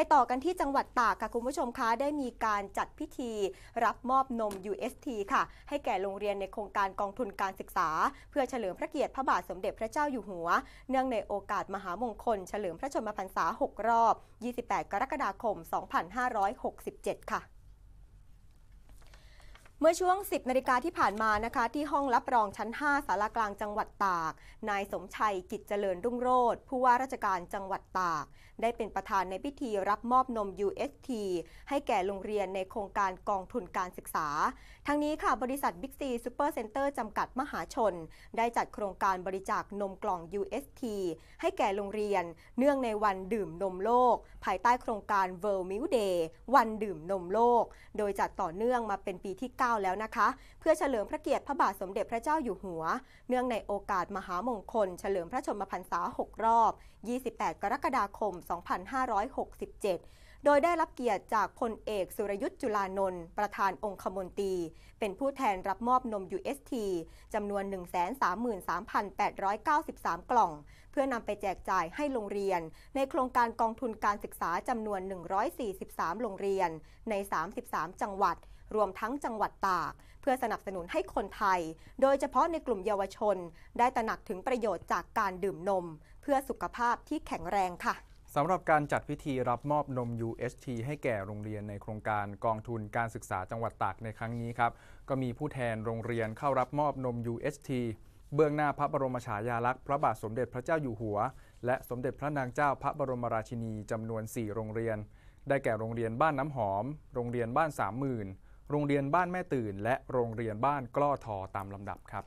ไปต่อกันที่จังหวัดตากค่ะคุณผู้ชมคะได้มีการจัดพิธีรับมอบนม UST ค่ะ ให้แก่โรงเรียนในโครงการกองทุนการศึกษา เพื่อเฉลิมพระเกียรติพระบาทสมเด็จพระเจ้าอยู่หัว เนื่องในโอกาสมหามงคล เฉลิมพระชนมพรรษา 6 รอบ 28 กรกฎาคม 2567 ค่ะเมื่อช่วง 10นาฬิกาที่ผ่านมานะคะ ที่ห้องรับรองชั้น 5 สารากลางจังหวัดตาก นายสมชัยกิจเจริญรุ่งโรธผู้ว่าราชการจังหวัดตาก ได้เป็นประธานในพิธีรับมอบนม UST ให้แก่โรงเรียนในโครงการกองทุนการศึกษา ทั้งนี้ค่ะบริษัทบิ๊กซีซูเปอร์เซ็นเตอร์จำกัดมหาชน ได้จัดโครงการบริจาคนมกล่อง UST ให้แก่โรงเรียนเนื่องในวันดื่มนมโลก ภายใต้โครงการ World Milk Day วันดื่มนมโลก โดยจัดต่อเนื่องมาเป็นปีที่9 9แล้วนะคะเพื่อเฉลิมพระเกียรติพระบาทสมเด็จพระเจ้าอยู่หัวเนื่องในโอกาสมหามงคล เฉลิมพระชนมพรรษา6 รอบ 28 กรกฎาคม 2567โดยได้รับเกียรติจากพลเอกสุรยุทธ์จุลานนท์ประธานองคมนตรีเป็นผู้แทนรับมอบนม UST จำนวน 133,893 กล่อง เพื่อนำไปแจกจ่ายให้โรงเรียน ในโครงการกองทุนการศึกษาจำนวน 143 โรงเรียนใน 33 จังหวัด รวมทั้งจังหวัดตาก เพื่อสนับสนุนให้คนไทย โดยเฉพาะในกลุ่มเยาวชน ได้ตระหนักถึงประโยชน์จากการดื่มนม เพื่อสุขภาพที่แข็งแรงค่ะสำหรับการจัดพิธีรับมอบนม UHT ให้แก่โรงเรียนในโครงการกองทุนการศึกษาจังหวัดตากในครั้งนี้ครับ ก็มีผู้แทนโรงเรียนเข้ารับมอบนม UHT เบื้องหน้าพระบรมฉายาลักษณ์พระบาทสมเด็จพระเจ้าอยู่หัวและสมเด็จพระนางเจ้าพระบรมราชินีจำนวน 4 โรงเรียน ได้แก่โรงเรียนบ้านน้ำหอม โรงเรียนบ้านสามหมื่น โรงเรียนบ้านแม่ตื่น และโรงเรียนบ้านกล้อทอตามลำดับครับ